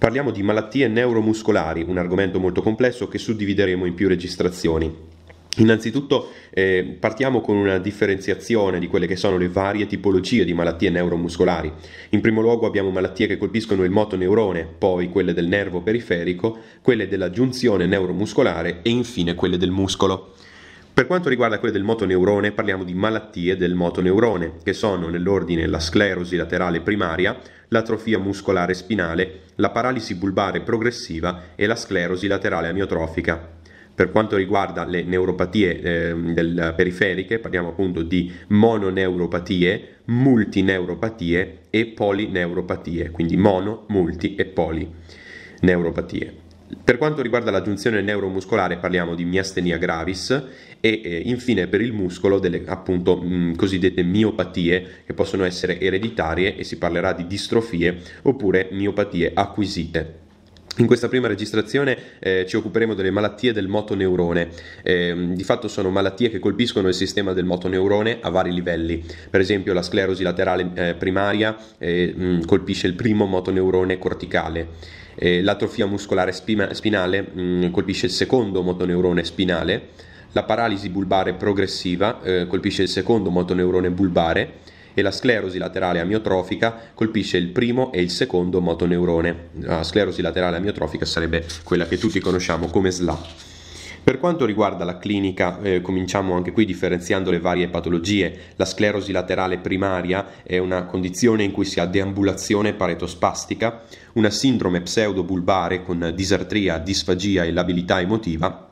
Parliamo di malattie neuromuscolari, un argomento molto complesso che suddivideremo in più registrazioni. Innanzitutto eh, partiamo con una differenziazione di quelle che sono le varie tipologie di malattie neuromuscolari. In primo luogo abbiamo malattie che colpiscono il motoneurone, poi quelle del nervo periferico, quelle della giunzione neuromuscolare e infine quelle del muscolo. Per quanto riguarda quelle del motoneurone, parliamo di malattie del motoneurone, che sono nell'ordine la sclerosi laterale primaria, l'atrofia muscolare spinale, la paralisi bulbare progressiva e la sclerosi laterale amiotrofica. Per quanto riguarda le neuropatie eh, del, periferiche, parliamo appunto di mononeuropatie, multineuropatie e polineuropatie, quindi mono, multi e polineuropatie. Per quanto riguarda la giunzione neuromuscolare parliamo di miastenia gravis e eh, infine per il muscolo delle appunto mh, mm, cosiddette miopatie che possono essere ereditarie e si parlerà di distrofie oppure miopatie acquisite. In questa prima registrazione eh, ci occuperemo delle malattie del motoneurone. Eh, di fatto sono malattie che colpiscono il sistema del motoneurone a vari livelli. Per esempio la sclerosi laterale eh, primaria mh, eh, mm, colpisce il primo motoneurone corticale. Eh, l'atrofia muscolare spina- spinale mh, mm, colpisce il secondo motoneurone spinale, la paralisi bulbare progressiva eh, colpisce il secondo motoneurone bulbare e la sclerosi laterale amiotrofica colpisce il primo e il secondo motoneurone. La sclerosi laterale amiotrofica sarebbe quella che tutti conosciamo come SLA quanto riguarda la clinica, eh, cominciamo anche qui differenziando le varie patologie. La sclerosi laterale primaria è una condizione in cui si ha deambulazione paretospastica, una sindrome pseudobulbare con disartria, disfagia e labilità emotiva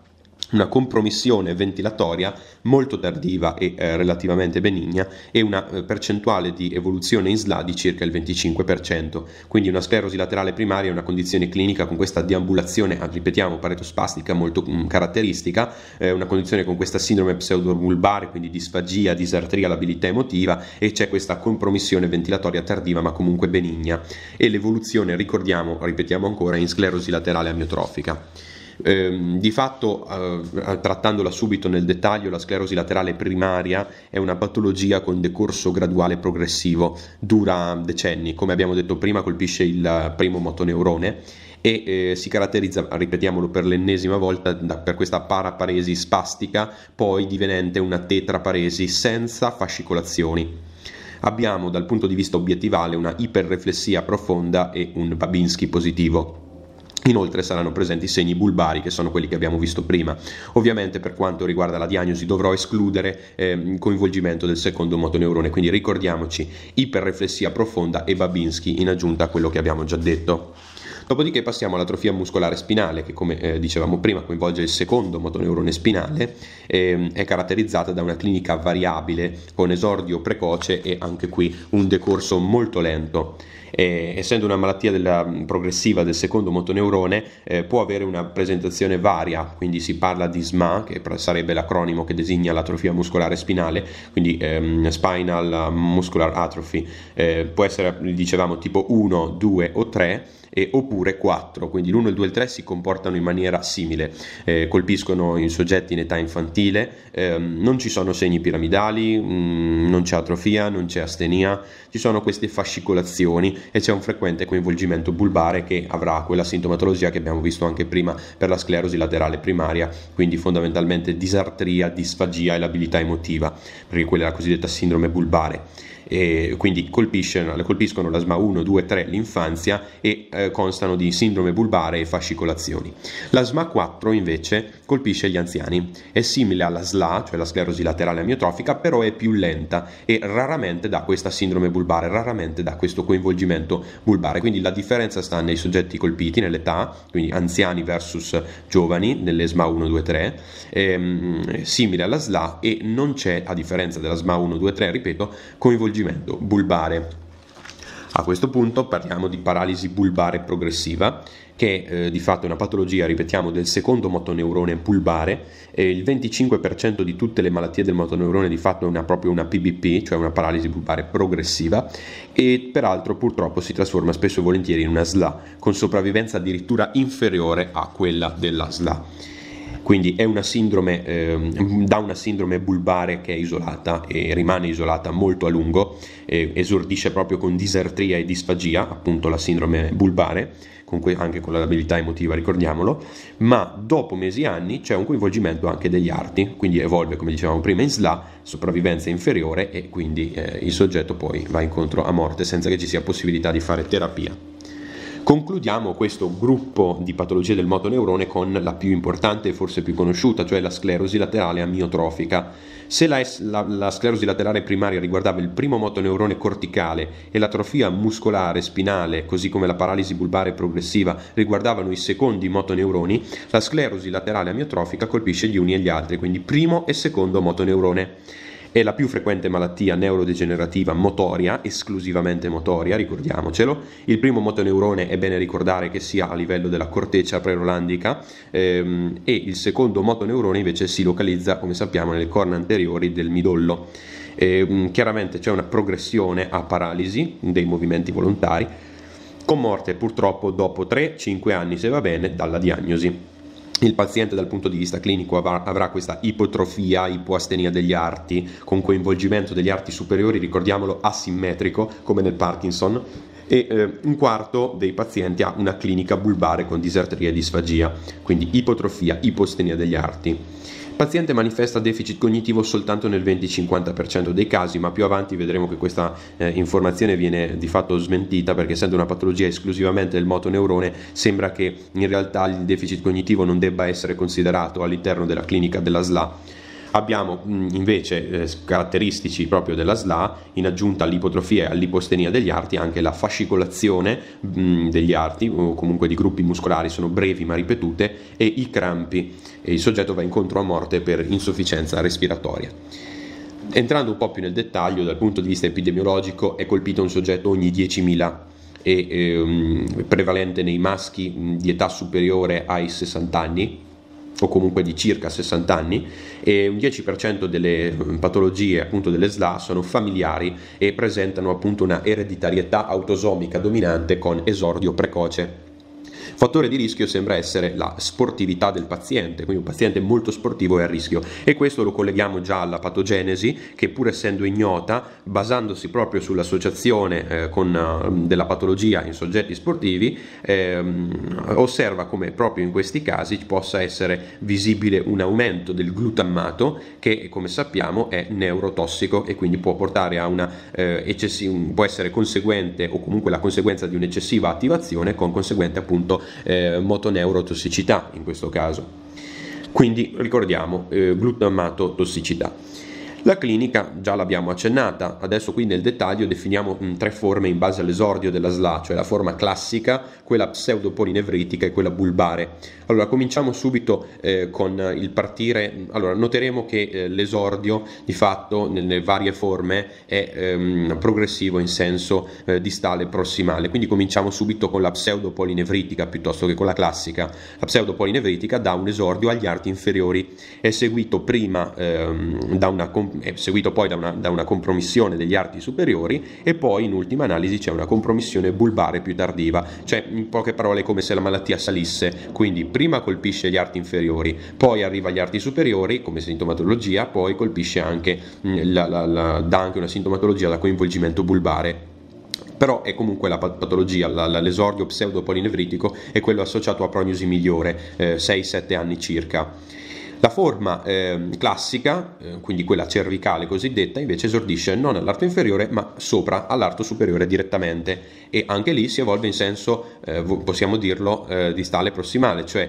una compromissione ventilatoria molto tardiva e eh, relativamente benigna e una eh, percentuale di evoluzione in SLA di circa il 25%, quindi una sclerosi laterale primaria è una condizione clinica con questa deambulazione, ah, ripetiamo, paretospastica molto mh, mm, caratteristica, eh, una condizione con questa sindrome pseudobulbare, quindi disfagia, disartria, labilità emotiva e c'è questa compromissione ventilatoria tardiva ma comunque benigna e l'evoluzione, ricordiamo, ripetiamo ancora, in sclerosi laterale amiotrofica. Ehm, di fatto, eh, trattandola subito nel dettaglio, la sclerosi laterale primaria è una patologia con decorso graduale progressivo, dura decenni, come abbiamo detto prima colpisce il primo motoneurone e eh, si caratterizza, ripetiamolo per l'ennesima volta, da, per questa paraparesi spastica, poi divenente una tetraparesi senza fascicolazioni. Abbiamo dal punto di vista obiettivale una iperreflessia profonda e un Babinski positivo. Inoltre saranno presenti i segni bulbari, che sono quelli che abbiamo visto prima. Ovviamente per quanto riguarda la diagnosi dovrò escludere eh, il coinvolgimento del secondo motoneurone, quindi ricordiamoci iperreflessia profonda e Babinski in aggiunta a quello che abbiamo già detto. Dopodiché passiamo all'atrofia muscolare spinale che come eh, dicevamo prima coinvolge il secondo motoneurone spinale, eh, è caratterizzata da una clinica variabile con esordio precoce e anche qui un decorso molto lento. Eh, essendo una malattia della, mm, progressiva del secondo motoneurone eh, può avere una presentazione varia, quindi si parla di SMA che sarebbe l'acronimo che designa l'atrofia muscolare spinale, quindi ehm, spinal muscular atrophy, eh, può essere dicevamo tipo 1, 2 o 3 e, oppure 4, quindi l'1, il 2 e il 3 si comportano in maniera simile, eh, colpiscono i soggetti in età infantile, ehm, non ci sono segni piramidali, mh, mm, non c'è atrofia, non c'è astenia, ci sono queste fascicolazioni e c'è un frequente coinvolgimento bulbare che avrà quella sintomatologia che abbiamo visto anche prima per la sclerosi laterale primaria, quindi fondamentalmente disartria, disfagia e labilità emotiva, perché quella è la cosiddetta sindrome bulbare eh, quindi colpiscono l'asma 1, 2, 3 l'infanzia e eh, constano di sindrome bulbare e fascicolazioni. L'asma 4 invece colpisce gli anziani, è simile alla SLA, cioè la sclerosi laterale amiotrofica, però è più lenta e raramente dà questa sindrome bulbare, raramente dà questo coinvolgimento bulbare, quindi la differenza sta nei soggetti colpiti, nell'età, quindi anziani versus giovani, nell'ESMA 1, 2, 3, ehm, è simile alla SLA e non c'è, a differenza della dell'ASMA 1, 2, 3, ripeto, coinvolgimento coinvolgimento bulbare. A questo punto parliamo di paralisi bulbare progressiva, che eh, di fatto è una patologia, ripetiamo, del secondo motoneurone bulbare. Eh, il 25% di tutte le malattie del motoneurone di fatto è una, proprio una PBP, cioè una paralisi bulbare progressiva, e peraltro purtroppo si trasforma spesso e volentieri in una SLA, con sopravvivenza addirittura inferiore a quella della SLA. Quindi è una sindrome, eh, da una sindrome bulbare che è isolata e rimane isolata molto a lungo, eh, esordisce proprio con disartria e disfagia, appunto la sindrome bulbare, con que- anche con la labilità emotiva, ricordiamolo, ma dopo mesi e anni c'è un coinvolgimento anche degli arti, quindi evolve come dicevamo prima in SLA, sopravvivenza inferiore e quindi eh, il soggetto poi va incontro a morte senza che ci sia possibilità di fare terapia. Concludiamo questo gruppo di patologie del motoneurone con la più importante e forse più conosciuta, cioè la sclerosi laterale amiotrofica. Se la, la, la sclerosi laterale primaria riguardava il primo motoneurone corticale e l'atrofia muscolare spinale, così come la paralisi bulbare progressiva, riguardavano i secondi motoneuroni, la sclerosi laterale amiotrofica colpisce gli uni e gli altri, quindi primo e secondo motoneurone. È la più frequente malattia neurodegenerativa motoria, esclusivamente motoria, ricordiamocelo. Il primo motoneurone è bene ricordare che sia a livello della corteccia prerolandica ehm, e il secondo motoneurone invece si localizza, come sappiamo, nelle corna anteriori del midollo. Eh, chiaramente c'è una progressione a paralisi dei movimenti volontari, con morte purtroppo dopo 3-5 anni, se va bene, dalla diagnosi il paziente dal punto di vista clinico avrà questa ipotrofia, ipoastenia degli arti, con coinvolgimento degli arti superiori, ricordiamolo, asimmetrico, come nel Parkinson, e eh, un quarto dei pazienti ha una clinica bulbare con disertria e disfagia, quindi ipotrofia, ipostenia degli arti paziente manifesta deficit cognitivo soltanto nel 20-50% dei casi, ma più avanti vedremo che questa eh, informazione viene di fatto smentita perché essendo una patologia esclusivamente del motoneurone sembra che in realtà il deficit cognitivo non debba essere considerato all'interno della clinica della SLA. Abbiamo mm, invece eh, caratteristici proprio della SLA, in aggiunta all'ipotrofia e all'ipostenia degli arti, anche la fascicolazione mh, mm, degli arti o comunque di gruppi muscolari, sono brevi ma ripetute, e i crampi. E il soggetto va incontro a morte per insufficienza respiratoria. Entrando un po' più nel dettaglio, dal punto di vista epidemiologico è colpito un soggetto ogni 10.000 e ehm, prevalente nei maschi mh, mm, di età superiore ai 60 anni o comunque di circa 60 anni e un 10% delle mm, patologie appunto delle SLA sono familiari e presentano appunto una ereditarietà autosomica dominante con esordio precoce. Fattore di rischio sembra essere la sportività del paziente, quindi un paziente molto sportivo è a rischio e questo lo colleghiamo già alla patogenesi che pur essendo ignota, basandosi proprio sull'associazione eh, con, ehm, della patologia in soggetti sportivi, ehm, osserva come proprio in questi casi possa essere visibile un aumento del glutammato che come sappiamo è neurotossico e quindi può portare a una eh, eccessiva, può essere conseguente o comunque la conseguenza di un'eccessiva attivazione con conseguente appunto eh, motoneurotossicità in questo caso. Quindi ricordiamo eh, glutammato tossicità. La clinica già l'abbiamo accennata, adesso qui nel dettaglio definiamo mm, tre forme in base all'esordio della SLA, cioè la forma classica, quella pseudopolinevritica e quella bulbare. Allora cominciamo subito eh, con il partire, mm, allora noteremo che eh, l'esordio di fatto nelle varie forme è ehm, progressivo in senso eh, distale e prossimale, quindi cominciamo subito con la pseudopolinevritica piuttosto che con la classica. La pseudopolinevritica dà un esordio agli arti inferiori, è seguito prima ehm, da una seguito poi da una, da una compromissione degli arti superiori e poi in ultima analisi c'è una compromissione bulbare più tardiva, cioè in poche parole come se la malattia salisse, quindi prima colpisce gli arti inferiori, poi arriva agli arti superiori come sintomatologia, poi colpisce anche, mm, la, la, la, dà anche una sintomatologia da coinvolgimento bulbare però è comunque la patologia, l'esordio pseudopolinevritico è quello associato a prognosi migliore, 6-7 eh, anni circa. La forma eh, classica, eh, quindi quella cervicale cosiddetta, invece esordisce non all'arto inferiore ma sopra all'arto superiore direttamente e anche lì si evolve in senso, eh, possiamo dirlo, eh, distale prossimale, cioè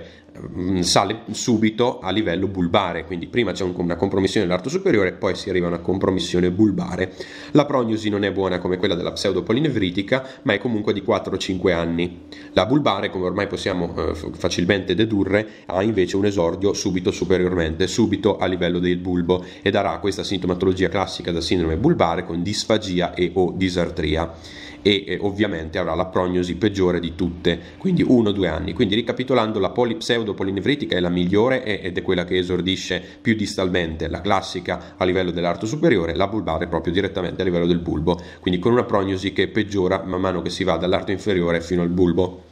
Mm, sale subito a livello bulbare, quindi prima c'è una compromissione dell'arto superiore, e poi si arriva a una compromissione bulbare. La prognosi non è buona come quella della pseudopolinevritica, ma è comunque di 4-5 anni. La bulbare, come ormai possiamo eh, facilmente dedurre, ha invece un esordio subito superiormente, subito a livello del bulbo e darà questa sintomatologia classica da sindrome bulbare con disfagia e o disartria e eh, ovviamente avrà la prognosi peggiore di tutte, quindi 1-2 anni. Quindi ricapitolando la polipseudo dopo l'inevritica è la migliore ed è quella che esordisce più distalmente, la classica a livello dell'arto superiore, la bulbare proprio direttamente a livello del bulbo, quindi con una prognosi che peggiora man mano che si va dall'arto inferiore fino al bulbo.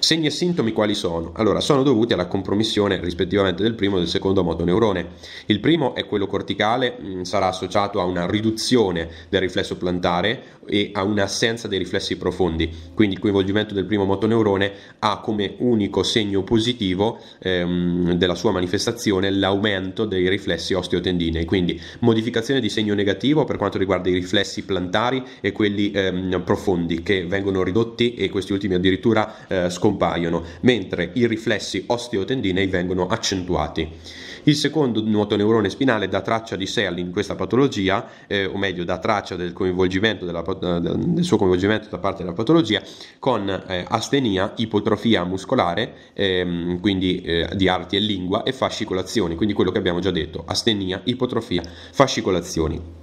Segni e sintomi quali sono? Allora, sono dovuti alla compromissione rispettivamente del primo e del secondo motoneurone. Il primo è quello corticale, mh, mm, sarà associato a una riduzione del riflesso plantare e a un'assenza dei riflessi profondi. Quindi il coinvolgimento del primo motoneurone ha come unico segno positivo ehm, della sua manifestazione l'aumento dei riflessi osteotendinei, quindi modificazione di segno negativo per quanto riguarda i riflessi plantari e quelli ehm, profondi che vengono ridotti e questi ultimi addirittura eh, sconfitti scompaiono, mentre i riflessi osteotendinei vengono accentuati. Il secondo nuoto neurone spinale dà traccia di sé in questa patologia, eh, o meglio dà traccia del, della, eh, del, suo coinvolgimento da parte della patologia, con eh, astenia, ipotrofia muscolare, ehm, quindi eh, di arti e lingua, e fascicolazioni, quindi quello che abbiamo già detto, astenia, ipotrofia, fascicolazioni.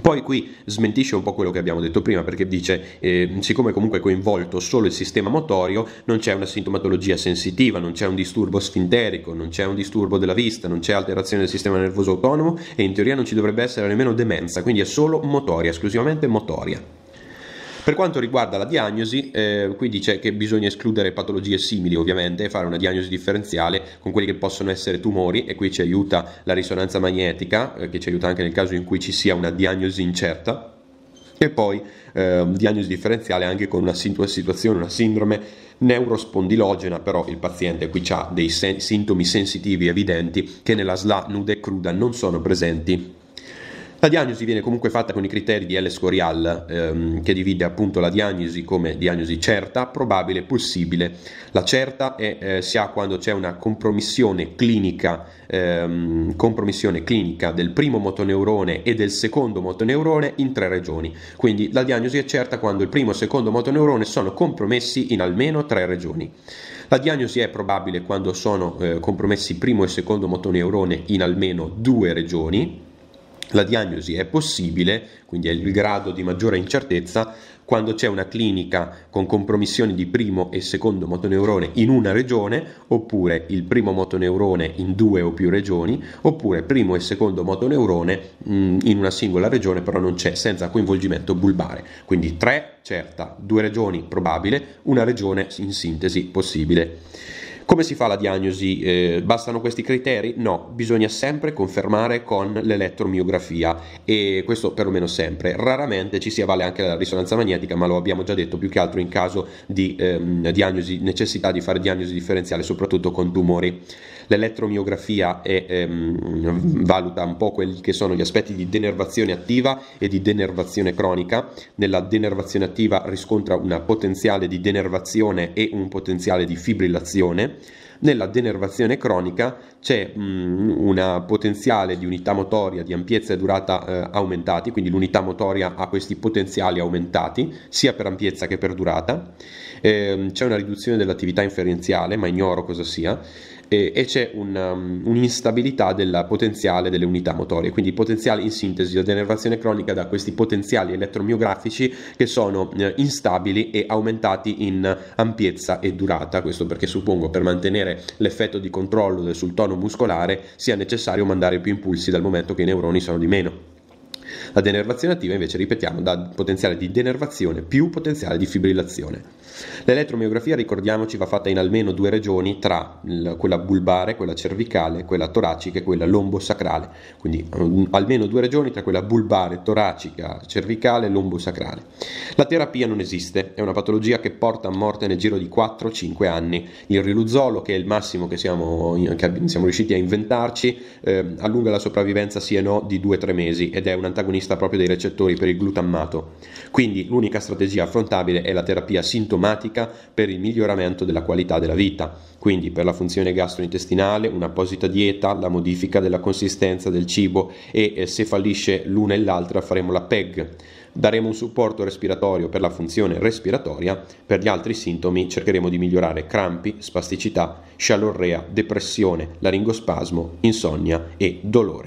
Poi qui smentisce un po' quello che abbiamo detto prima perché dice eh, siccome comunque è coinvolto solo il sistema motorio non c'è una sintomatologia sensitiva, non c'è un disturbo sfinterico, non c'è un disturbo della vista, non c'è alterazione del sistema nervoso autonomo e in teoria non ci dovrebbe essere nemmeno demenza, quindi è solo motoria, esclusivamente motoria. Per quanto riguarda la diagnosi, eh, qui dice che bisogna escludere patologie simili ovviamente e fare una diagnosi differenziale con quelli che possono essere tumori e qui ci aiuta la risonanza magnetica, eh, che ci aiuta anche nel caso in cui ci sia una diagnosi incerta e poi eh, diagnosi differenziale anche con una situazione, una sindrome neurospondilogena, però il paziente qui ha dei sen- sintomi sensitivi evidenti che nella SLA nuda e cruda non sono presenti la diagnosi viene comunque fatta con i criteri di L. Scorial, ehm, che divide appunto la diagnosi come diagnosi certa, probabile, e possibile. La certa è, eh, si ha quando c'è una compromissione clinica, ehm, compromissione clinica del primo motoneurone e del secondo motoneurone in tre regioni. Quindi la diagnosi è certa quando il primo e il secondo motoneurone sono compromessi in almeno tre regioni. La diagnosi è probabile quando sono eh, compromessi primo e secondo motoneurone in almeno due regioni la diagnosi è possibile, quindi è il grado di maggiore incertezza, quando c'è una clinica con compromissioni di primo e secondo motoneurone in una regione, oppure il primo motoneurone in due o più regioni, oppure primo e secondo motoneurone mm, in una singola regione, però non c'è senza coinvolgimento bulbare. Quindi tre certa, due regioni probabile, una regione in sintesi possibile. Come si fa la diagnosi? Eh, bastano questi criteri? No, bisogna sempre confermare con l'elettromiografia e questo perlomeno sempre. Raramente ci si avvale anche la risonanza magnetica, ma lo abbiamo già detto più che altro in caso di ehm, diagnosi, necessità di fare diagnosi differenziale, soprattutto con tumori l'elettromiografia è, ehm, valuta un po' quelli che sono gli aspetti di denervazione attiva e di denervazione cronica. Nella denervazione attiva riscontra una potenziale di denervazione e un potenziale di fibrillazione. Nella denervazione cronica c'è mm, una potenziale di unità motoria di ampiezza e durata eh, aumentati, quindi l'unità motoria ha questi potenziali aumentati sia per ampiezza che per durata. Eh, c'è una riduzione dell'attività inferenziale, ma ignoro cosa sia e, e c'è una, um, un'instabilità del potenziale delle unità motorie, quindi potenziale in sintesi la denervazione cronica da questi potenziali elettromiografici che sono eh, instabili e aumentati in ampiezza e durata, questo perché suppongo per mantenere l'effetto di controllo sul tono muscolare sia necessario mandare più impulsi dal momento che i neuroni sono di meno. La denervazione attiva invece, ripetiamo, dà potenziale di denervazione più potenziale di fibrillazione. L'elettromiografia, ricordiamoci, va fatta in almeno due regioni tra quella bulbare, quella cervicale, quella toracica e quella lombosacrale, quindi mm, almeno due regioni tra quella bulbare, toracica, cervicale e lombosacrale. La terapia non esiste, è una patologia che porta a morte nel giro di 4-5 anni. Il riluzzolo, che è il massimo che siamo, che siamo riusciti a inventarci, eh, allunga la sopravvivenza sì e no di 2-3 mesi ed è un antagonista antagonista proprio dei recettori per il glutammato. Quindi l'unica strategia affrontabile è la terapia sintomatica per il miglioramento della qualità della vita, quindi per la funzione gastrointestinale, un'apposita dieta, la modifica della consistenza del cibo e eh, se fallisce l'una e l'altra faremo la PEG. Daremo un supporto respiratorio per la funzione respiratoria, per gli altri sintomi cercheremo di migliorare crampi, spasticità, scialorrea, depressione, laringospasmo, insonnia e dolore.